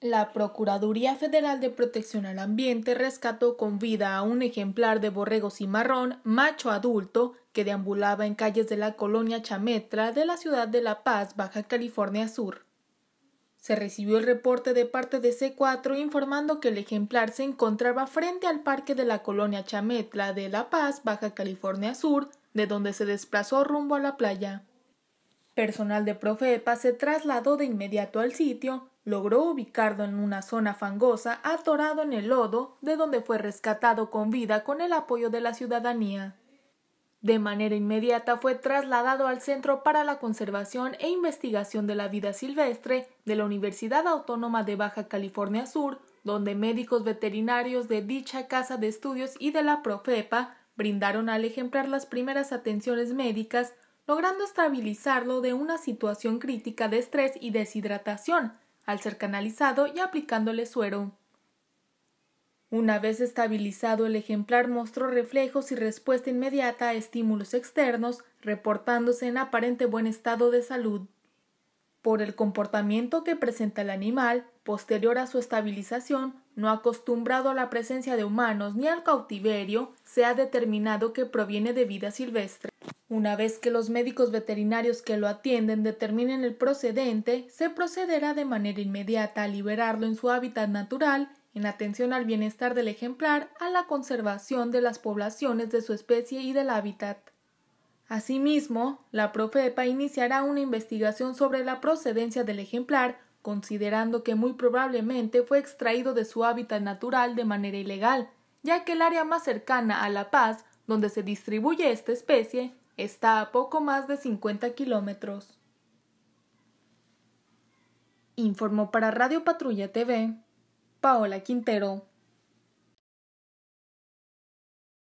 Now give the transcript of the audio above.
La Procuraduría Federal de Protección al Ambiente rescató con vida a un ejemplar de borrego cimarrón, macho adulto, que deambulaba en calles de la colonia Chametra de la ciudad de La Paz, Baja California Sur. Se recibió el reporte de parte de C4 informando que el ejemplar se encontraba frente al parque de la colonia Chametla de La Paz, Baja California Sur, de donde se desplazó rumbo a la playa. Personal de Profepa se trasladó de inmediato al sitio logró ubicarlo en una zona fangosa, atorado en el lodo, de donde fue rescatado con vida con el apoyo de la ciudadanía. De manera inmediata fue trasladado al Centro para la Conservación e Investigación de la Vida Silvestre de la Universidad Autónoma de Baja California Sur, donde médicos veterinarios de dicha casa de estudios y de la Profepa brindaron al ejemplar las primeras atenciones médicas, logrando estabilizarlo de una situación crítica de estrés y deshidratación, al ser canalizado y aplicándole suero. Una vez estabilizado el ejemplar mostró reflejos y respuesta inmediata a estímulos externos, reportándose en aparente buen estado de salud. Por el comportamiento que presenta el animal, posterior a su estabilización, no acostumbrado a la presencia de humanos ni al cautiverio, se ha determinado que proviene de vida silvestre. Una vez que los médicos veterinarios que lo atienden determinen el procedente, se procederá de manera inmediata a liberarlo en su hábitat natural, en atención al bienestar del ejemplar, a la conservación de las poblaciones de su especie y del hábitat. Asimismo, la Profepa iniciará una investigación sobre la procedencia del ejemplar, considerando que muy probablemente fue extraído de su hábitat natural de manera ilegal, ya que el área más cercana a La Paz, donde se distribuye esta especie, está a poco más de 50 kilómetros. Informó para Radio Patrulla TV, Paola Quintero.